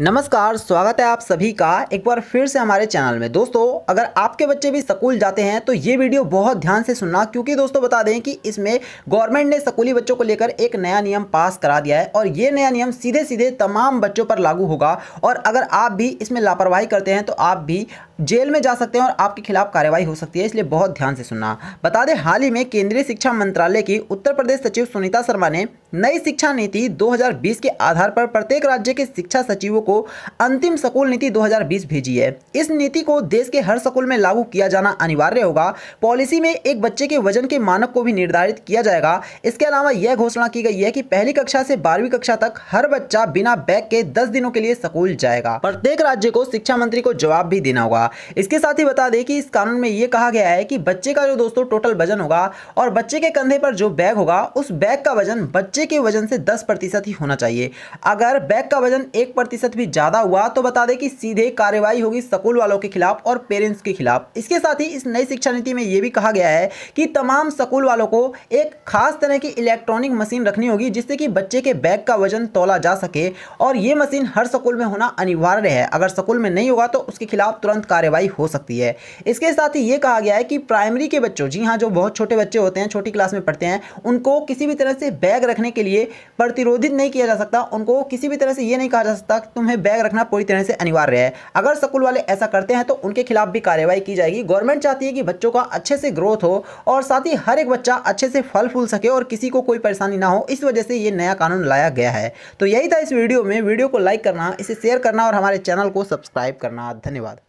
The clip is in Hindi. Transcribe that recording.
नमस्कार स्वागत है आप सभी का एक बार फिर से हमारे चैनल में दोस्तों अगर आपके बच्चे भी स्कूल जाते हैं तो ये वीडियो बहुत ध्यान से सुनना क्योंकि दोस्तों बता दें कि इसमें गवर्नमेंट ने स्कूली बच्चों को लेकर एक नया नियम पास करा दिया है और ये नया नियम सीधे सीधे तमाम बच्चों पर लागू होगा और अगर आप भी इसमें लापरवाही करते हैं तो आप भी जेल में जा सकते हैं और आपके खिलाफ कार्रवाई हो सकती है इसलिए बहुत ध्यान से सुनना बता दें हाल ही में केंद्रीय शिक्षा मंत्रालय की उत्तर प्रदेश सचिव सुनीता शर्मा ने नई शिक्षा नीति 2020 के आधार पर प्रत्येक राज्य के शिक्षा सचिवों को अंतिम सकूल नीति 2020 भेजी है इस नीति को देश के हर सकूल में लागू किया जाना अनिवार्य होगा पॉलिसी में एक बच्चे के वजन के मानक को भी निर्धारित किया जाएगा इसके अलावा यह घोषणा की गई है कि पहली कक्षा से बारहवीं कक्षा तक हर बच्चा बिना बैग के दस दिनों के लिए स्कूल जाएगा प्रत्येक राज्य को शिक्षा मंत्री को जवाब भी देना होगा इसके साथ ही बता दें कि इस कानून में यह कहा गया है कि बच्चे का जो दोस्तों टोटल वजन होगा और बच्चे के कंधे पर जो बैग होगा उस बैग का वजन बच्चे के वजन से दस प्रतिशत ही होना चाहिए अगर बैग का वजन एक प्रतिशत भी ज़्यादा हुआ तो बता दें कि सीधे कार्यवाही होगी स्कूल वालों के खिलाफ और पेरेंट्स के खिलाफ इसके साथ ही इस नई शिक्षा नीति में यह भी कहा गया है कि तमाम स्कूल वालों को एक खास तरह की इलेक्ट्रॉनिक मशीन रखनी होगी जिससे कि बच्चे के बैग का वजन तोला जा सके और ये मशीन हर स्कूल में होना अनिवार्य है अगर स्कूल में नहीं होगा तो उसके खिलाफ तुरंत कार्रवाई हो सकती है इसके साथ ही ये कहा गया है कि प्राइमरी के बच्चों जी हाँ जो बहुत छोटे बच्चे होते हैं छोटी क्लास में पढ़ते हैं उनको किसी भी तरह से बैग रखने के लिए प्रतिरोधित नहीं किया जा सकता उनको किसी भी तरह से ये नहीं कहा जा सकता कि तुम में बैग रखना पूरी तरह से अनिवार्य है अगर स्कूल वाले ऐसा करते हैं तो उनके खिलाफ भी कार्रवाई की जाएगी गवर्नमेंट चाहती है कि बच्चों का अच्छे से ग्रोथ हो और साथ ही हर एक बच्चा अच्छे से फल फूल सके और किसी को कोई परेशानी ना हो इस वजह से ये नया कानून लाया गया है तो यही था इस वीडियो में वीडियो को लाइक करना इसे शेयर करना और हमारे चैनल को सब्सक्राइब करना धन्यवाद